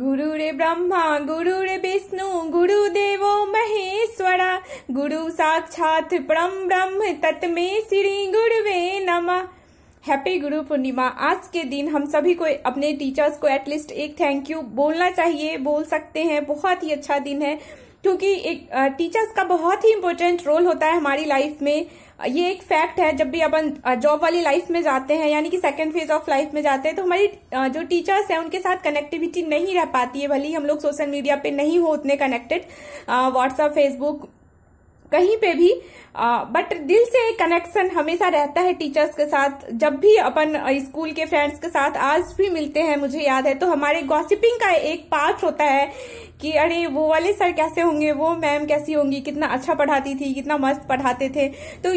गुरु रे ब्रह्मा गुरु रे विष्णु गुरु देवो महेश्वरा गुरु साक्षात परम ब्रह्म तत्मे श्री गुरुवे नमः हैप्पी गुरु पूर्णिमा आज के दिन हम सभी को अपने टीचर्स को एटलीस्ट एक थैंक यू बोलना चाहिए बोल सकते हैं बहुत ही अच्छा दिन है क्योंकि एक टीचर्स का बहुत ही इम्पोर्टेंट रोल होता है हमारी लाइफ में ये एक फैक्ट है जब भी अपन जॉब वाली लाइफ में जाते हैं यानी कि सेकेंड फेज ऑफ लाइफ में जाते हैं तो हमारी जो टीचर्स हैं उनके साथ कनेक्टिविटी नहीं रह पाती है भले ही हम लोग सोशल मीडिया पे नहीं हो उतने कनेक्टेड व्हाट्सअप फेसबुक कहीं पे भी बट दिल से एक कनेक्शन हमेशा रहता है टीचर्स के साथ जब भी अपन स्कूल के फ्रेंड्स के साथ आज भी मिलते हैं मुझे याद है तो हमारे गॉसिपिंग का एक पार्ट होता है कि अरे वो वाले सर कैसे होंगे वो मैम कैसी होंगी कितना अच्छा पढ़ाती थी कितना मस्त पढ़ाते थे तो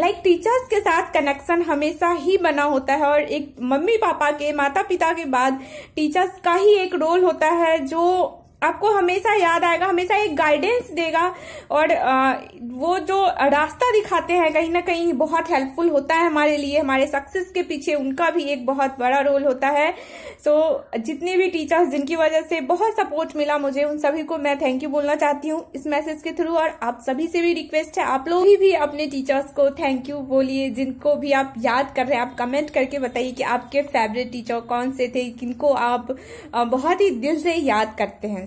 लाइक टीचर्स के साथ कनेक्शन हमेशा ही बना होता है और एक मम्मी पापा के माता पिता के बाद टीचर्स का ही एक रोल होता है जो आपको हमेशा याद आएगा हमेशा एक गाइडेंस देगा और वो जो रास्ता दिखाते हैं कहीं ना कहीं बहुत हेल्पफुल होता है हमारे लिए हमारे सक्सेस के पीछे उनका भी एक बहुत बड़ा रोल होता है सो so, जितने भी टीचर्स जिनकी वजह से बहुत सपोर्ट मिला मुझे उन सभी को मैं थैंक यू बोलना चाहती हूँ इस मैसेज के थ्रू और आप सभी से भी रिक्वेस्ट है आप लोग ही भी अपने टीचर्स को थैंक यू बोलिए जिनको भी आप याद कर रहे हैं आप कमेंट करके बताइए कि आपके फेवरेट टीचर कौन से थे जिनको आप बहुत ही दिल से याद करते हैं